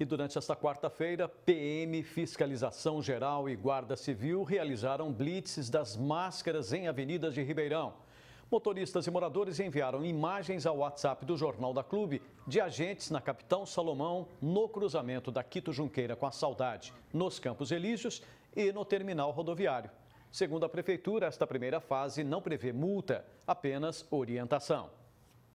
E durante esta quarta-feira, PM, Fiscalização Geral e Guarda Civil realizaram blitzes das máscaras em avenidas de Ribeirão. Motoristas e moradores enviaram imagens ao WhatsApp do Jornal da Clube de agentes na Capitão Salomão, no cruzamento da Quito Junqueira com a Saudade, nos Campos Elíseos e no terminal rodoviário. Segundo a Prefeitura, esta primeira fase não prevê multa, apenas orientação.